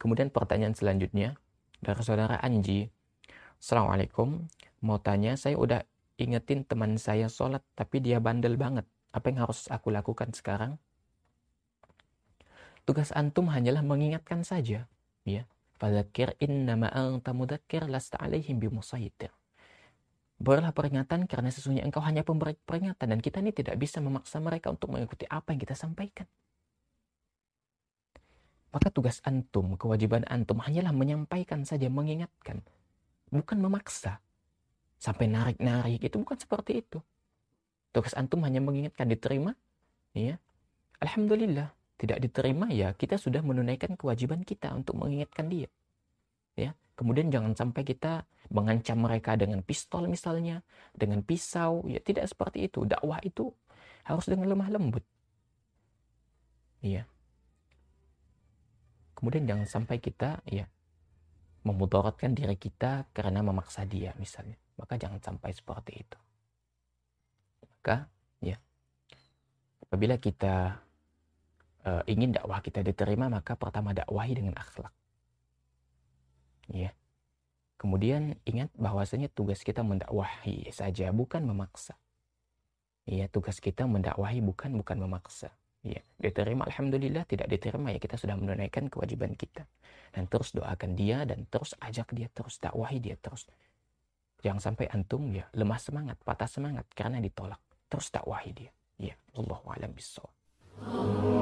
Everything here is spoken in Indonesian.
Kemudian pertanyaan selanjutnya dari saudara Anji. Assalamualaikum, mau tanya saya udah ingetin teman saya sholat tapi dia bandel banget. Apa yang harus aku lakukan sekarang? Tugas antum hanyalah mengingatkan saja. Ya. Fadakir inna anta mudzakkir lasta alaihim bimusaitir. Berilah peringatan karena sesungguhnya engkau hanya pemberi peringatan dan kita ini tidak bisa memaksa mereka untuk mengikuti apa yang kita sampaikan. Maka tugas antum, kewajiban antum hanyalah menyampaikan saja, mengingatkan. Bukan memaksa. Sampai narik-narik itu bukan seperti itu. Tugas antum hanya mengingatkan diterima. Ya. Alhamdulillah. Tidak diterima ya kita sudah menunaikan kewajiban kita untuk mengingatkan dia. Ya. Kemudian jangan sampai kita mengancam mereka dengan pistol misalnya, dengan pisau, ya tidak seperti itu. Dakwah itu harus dengan lemah lembut. Iya kemudian jangan sampai kita ya memudaratkan diri kita karena memaksa dia misalnya maka jangan sampai seperti itu maka ya apabila kita uh, ingin dakwah kita diterima maka pertama dakwahi dengan akhlak ya kemudian ingat bahwasanya tugas kita mendakwahi saja bukan memaksa ya tugas kita mendakwahi bukan bukan memaksa Ya, diterima alhamdulillah, tidak diterima ya kita sudah menunaikan kewajiban kita. Dan terus doakan dia dan terus ajak dia terus dakwahi dia terus. Jangan sampai antum ya lemah semangat, patah semangat karena ditolak. Terus dakwahi dia. Ya, Allah alam bisawab.